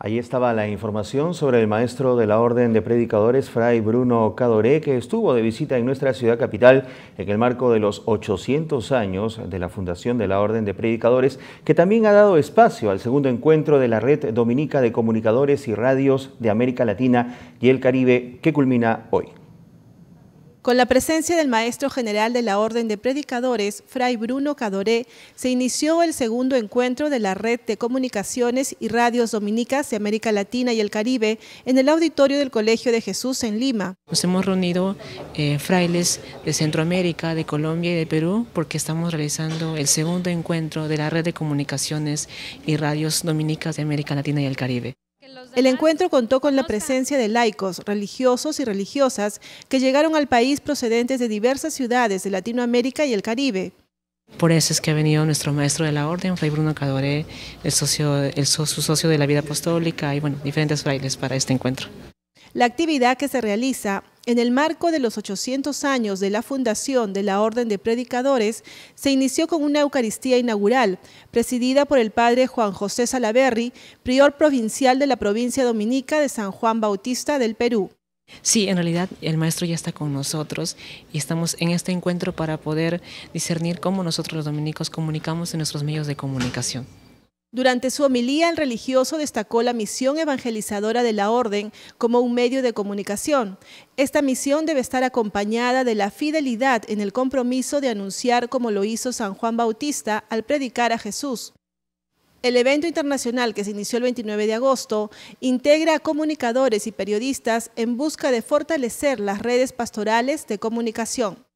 Ahí estaba la información sobre el maestro de la Orden de Predicadores, Fray Bruno Cadoré, que estuvo de visita en nuestra ciudad capital en el marco de los 800 años de la fundación de la Orden de Predicadores, que también ha dado espacio al segundo encuentro de la Red Dominica de Comunicadores y Radios de América Latina y el Caribe, que culmina hoy. Con la presencia del maestro general de la Orden de Predicadores, Fray Bruno Cadoré, se inició el segundo encuentro de la Red de Comunicaciones y Radios Dominicas de América Latina y el Caribe en el auditorio del Colegio de Jesús en Lima. Nos hemos reunido eh, frailes de Centroamérica, de Colombia y de Perú porque estamos realizando el segundo encuentro de la Red de Comunicaciones y Radios Dominicas de América Latina y el Caribe. El encuentro contó con la presencia de laicos, religiosos y religiosas que llegaron al país procedentes de diversas ciudades de Latinoamérica y el Caribe. Por eso es que ha venido nuestro maestro de la orden, Fray Bruno Cadore, el socio, el, su socio de la vida apostólica y bueno, diferentes frailes para este encuentro. La actividad que se realiza en el marco de los 800 años de la fundación de la Orden de Predicadores, se inició con una Eucaristía inaugural, presidida por el padre Juan José Salaberry, prior provincial de la provincia dominica de San Juan Bautista del Perú. Sí, en realidad el maestro ya está con nosotros y estamos en este encuentro para poder discernir cómo nosotros los dominicos comunicamos en nuestros medios de comunicación. Durante su homilía, el religioso destacó la misión evangelizadora de la Orden como un medio de comunicación. Esta misión debe estar acompañada de la fidelidad en el compromiso de anunciar como lo hizo San Juan Bautista al predicar a Jesús. El evento internacional que se inició el 29 de agosto integra a comunicadores y periodistas en busca de fortalecer las redes pastorales de comunicación.